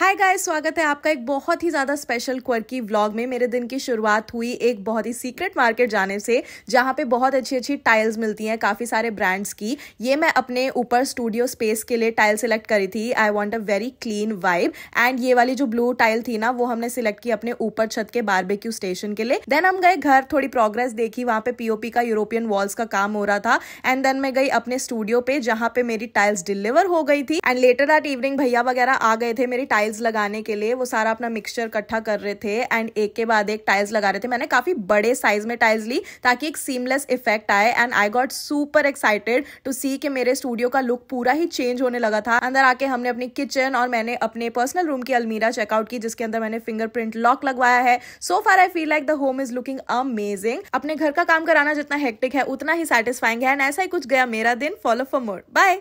hi guys स्वागत है आपका एक बहुत ही ज़्यादा स्पेशल क्वर्की व्लॉग में मेरे दिन की शुरुआत हुई एक बहुत ही सीक्रेट मार्केट जाने से जहाँ पे बहुत अच्छी अच्छी टाइल्स मिलती हैं काफ़ी सारे ब्रांड्स की ये मैं अपने ऊपर स्टूडियो स्पेस के लिए टाइल सिलेक्ट करी थी I want a very clean vibe and ये वाली जो ब्लू टाइल थी ना वो हमने सिलेक्ट की अपने ऊपर छत के बारबेक्यू स्टेशन के लिए देन हम गए घर थोड़ी प्रोग्रेस देखी वहाँ पे पीओपी का यूरोपियन वॉल्स का काम हो रहा था एंड देन मैं गई अपने स्टूडियो पे जहाँ पे मेरी टाइल्स डिलीवर हो गई थी एंड लेटर दैट इवनिंग भैया वगैरह आ गए थे मेरी टाइल टाइल्स लगाने के लिए वो सारा अपना मिक्सचर इकट्ठा कर रहे थे एंड एक के बाद एक टाइल्स लगा रहे थे मैंने काफ़ी बड़े साइज में टाइल्स ली ताकि एक सीमलेस इफेक्ट आए and I got super excited to see कि मेरे स्टूडियो का लुक पूरा ही चेंज होने लगा था अंदर आके हमने अपनी किचन और मैंने अपने पर्सनल रूम की अलमीरा चेकआउट की जिसके अंदर मैंने फिंगरप्रिंट लॉक लगवाया है so far I feel like the home is looking amazing अपने घर का काम कराना जितना हेक्टिक है उतना ही सेटिस्फाइंग है एंड ऐसा ही कुछ गया मेरा दिन फॉलो फॉर मोर बाय